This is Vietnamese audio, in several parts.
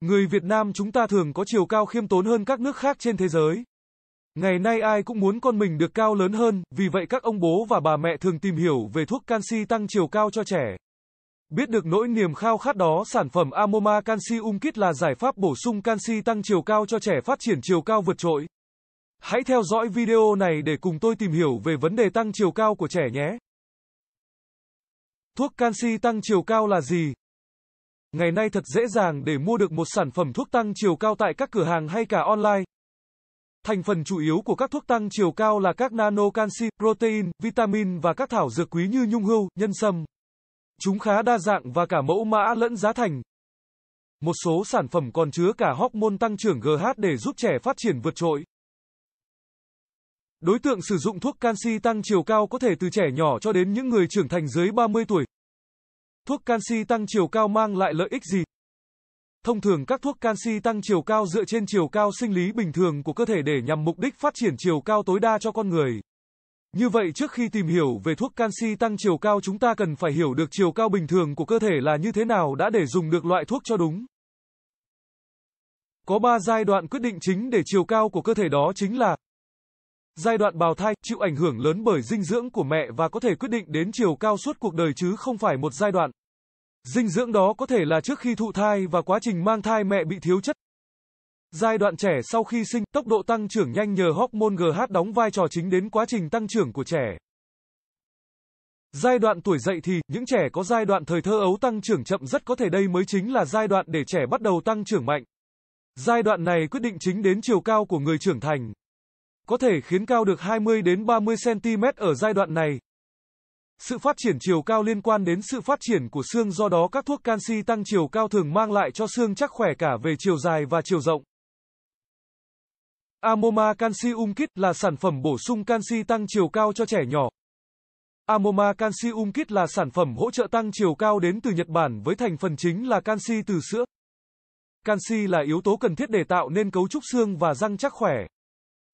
Người Việt Nam chúng ta thường có chiều cao khiêm tốn hơn các nước khác trên thế giới. Ngày nay ai cũng muốn con mình được cao lớn hơn, vì vậy các ông bố và bà mẹ thường tìm hiểu về thuốc canxi tăng chiều cao cho trẻ. Biết được nỗi niềm khao khát đó, sản phẩm Amoma Canxi Umkit là giải pháp bổ sung canxi tăng chiều cao cho trẻ phát triển chiều cao vượt trội. Hãy theo dõi video này để cùng tôi tìm hiểu về vấn đề tăng chiều cao của trẻ nhé. Thuốc canxi tăng chiều cao là gì? Ngày nay thật dễ dàng để mua được một sản phẩm thuốc tăng chiều cao tại các cửa hàng hay cả online. Thành phần chủ yếu của các thuốc tăng chiều cao là các nano canxi, protein, vitamin và các thảo dược quý như nhung hưu, nhân sâm. Chúng khá đa dạng và cả mẫu mã lẫn giá thành. Một số sản phẩm còn chứa cả hormone tăng trưởng GH để giúp trẻ phát triển vượt trội. Đối tượng sử dụng thuốc canxi tăng chiều cao có thể từ trẻ nhỏ cho đến những người trưởng thành dưới 30 tuổi. Thuốc canxi tăng chiều cao mang lại lợi ích gì? Thông thường các thuốc canxi tăng chiều cao dựa trên chiều cao sinh lý bình thường của cơ thể để nhằm mục đích phát triển chiều cao tối đa cho con người. Như vậy trước khi tìm hiểu về thuốc canxi tăng chiều cao chúng ta cần phải hiểu được chiều cao bình thường của cơ thể là như thế nào đã để dùng được loại thuốc cho đúng. Có 3 giai đoạn quyết định chính để chiều cao của cơ thể đó chính là Giai đoạn bào thai chịu ảnh hưởng lớn bởi dinh dưỡng của mẹ và có thể quyết định đến chiều cao suốt cuộc đời chứ không phải một giai đoạn. Dinh dưỡng đó có thể là trước khi thụ thai và quá trình mang thai mẹ bị thiếu chất. Giai đoạn trẻ sau khi sinh, tốc độ tăng trưởng nhanh nhờ hormone GH đóng vai trò chính đến quá trình tăng trưởng của trẻ. Giai đoạn tuổi dậy thì, những trẻ có giai đoạn thời thơ ấu tăng trưởng chậm rất có thể đây mới chính là giai đoạn để trẻ bắt đầu tăng trưởng mạnh. Giai đoạn này quyết định chính đến chiều cao của người trưởng thành có thể khiến cao được 20 đến 30 cm ở giai đoạn này. Sự phát triển chiều cao liên quan đến sự phát triển của xương do đó các thuốc canxi tăng chiều cao thường mang lại cho xương chắc khỏe cả về chiều dài và chiều rộng. Amoma Calcium Kit là sản phẩm bổ sung canxi tăng chiều cao cho trẻ nhỏ. Amoma Calcium Kit là sản phẩm hỗ trợ tăng chiều cao đến từ Nhật Bản với thành phần chính là canxi từ sữa. Canxi là yếu tố cần thiết để tạo nên cấu trúc xương và răng chắc khỏe.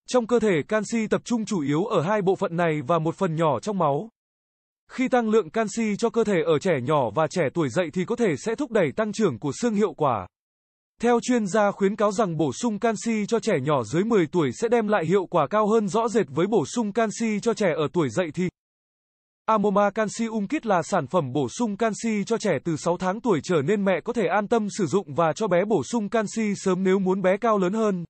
Trong cơ thể canxi tập trung chủ yếu ở hai bộ phận này và một phần nhỏ trong máu. Khi tăng lượng canxi cho cơ thể ở trẻ nhỏ và trẻ tuổi dậy thì có thể sẽ thúc đẩy tăng trưởng của xương hiệu quả. Theo chuyên gia khuyến cáo rằng bổ sung canxi cho trẻ nhỏ dưới 10 tuổi sẽ đem lại hiệu quả cao hơn rõ rệt với bổ sung canxi cho trẻ ở tuổi dậy thì. Amoma calcium Um Kit là sản phẩm bổ sung canxi cho trẻ từ 6 tháng tuổi trở nên mẹ có thể an tâm sử dụng và cho bé bổ sung canxi sớm nếu muốn bé cao lớn hơn.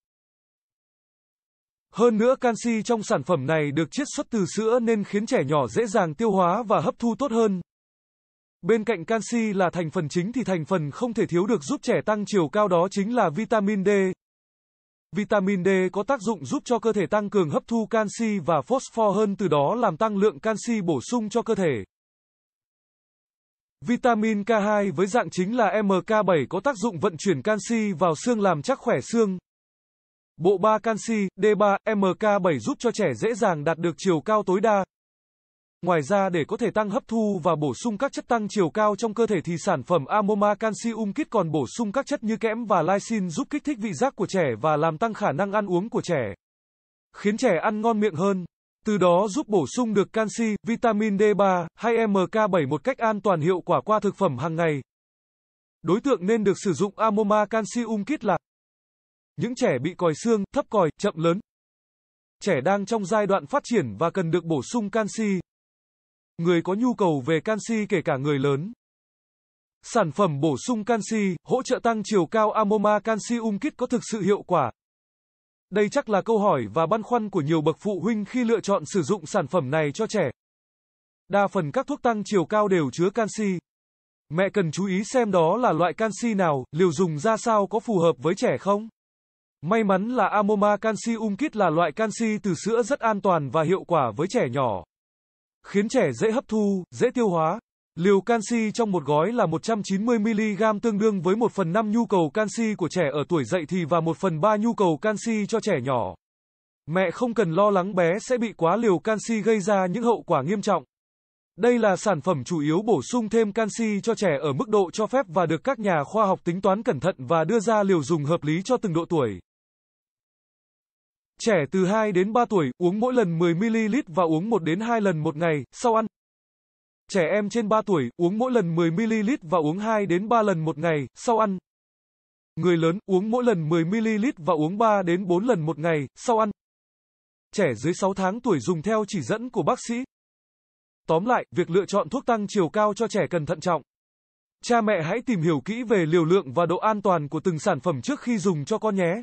Hơn nữa canxi trong sản phẩm này được chiết xuất từ sữa nên khiến trẻ nhỏ dễ dàng tiêu hóa và hấp thu tốt hơn. Bên cạnh canxi là thành phần chính thì thành phần không thể thiếu được giúp trẻ tăng chiều cao đó chính là vitamin D. Vitamin D có tác dụng giúp cho cơ thể tăng cường hấp thu canxi và phosphor hơn từ đó làm tăng lượng canxi bổ sung cho cơ thể. Vitamin K2 với dạng chính là MK7 có tác dụng vận chuyển canxi vào xương làm chắc khỏe xương. Bộ ba canxi D3 MK7 giúp cho trẻ dễ dàng đạt được chiều cao tối đa. Ngoài ra để có thể tăng hấp thu và bổ sung các chất tăng chiều cao trong cơ thể thì sản phẩm Amoma Calcium Kit còn bổ sung các chất như kẽm và lysine giúp kích thích vị giác của trẻ và làm tăng khả năng ăn uống của trẻ. Khiến trẻ ăn ngon miệng hơn. Từ đó giúp bổ sung được canxi, vitamin D3 hay MK7 một cách an toàn hiệu quả qua thực phẩm hàng ngày. Đối tượng nên được sử dụng Amoma Calcium Kit là những trẻ bị còi xương, thấp còi, chậm lớn. Trẻ đang trong giai đoạn phát triển và cần được bổ sung canxi. Người có nhu cầu về canxi kể cả người lớn. Sản phẩm bổ sung canxi, hỗ trợ tăng chiều cao Amoma Calcium Kit có thực sự hiệu quả. Đây chắc là câu hỏi và băn khoăn của nhiều bậc phụ huynh khi lựa chọn sử dụng sản phẩm này cho trẻ. Đa phần các thuốc tăng chiều cao đều chứa canxi. Mẹ cần chú ý xem đó là loại canxi nào, liều dùng ra sao có phù hợp với trẻ không? May mắn là Amoma Calcium Kit là loại canxi từ sữa rất an toàn và hiệu quả với trẻ nhỏ. Khiến trẻ dễ hấp thu, dễ tiêu hóa. Liều canxi trong một gói là 190mg tương đương với 1 phần 5 nhu cầu canxi của trẻ ở tuổi dậy thì và 1 phần 3 nhu cầu canxi cho trẻ nhỏ. Mẹ không cần lo lắng bé sẽ bị quá liều canxi gây ra những hậu quả nghiêm trọng. Đây là sản phẩm chủ yếu bổ sung thêm canxi cho trẻ ở mức độ cho phép và được các nhà khoa học tính toán cẩn thận và đưa ra liều dùng hợp lý cho từng độ tuổi. Trẻ từ 2 đến 3 tuổi, uống mỗi lần 10ml và uống 1 đến 2 lần một ngày, sau ăn. Trẻ em trên 3 tuổi, uống mỗi lần 10ml và uống 2 đến 3 lần một ngày, sau ăn. Người lớn, uống mỗi lần 10ml và uống 3 đến 4 lần một ngày, sau ăn. Trẻ dưới 6 tháng tuổi dùng theo chỉ dẫn của bác sĩ. Tóm lại, việc lựa chọn thuốc tăng chiều cao cho trẻ cần thận trọng. Cha mẹ hãy tìm hiểu kỹ về liều lượng và độ an toàn của từng sản phẩm trước khi dùng cho con nhé.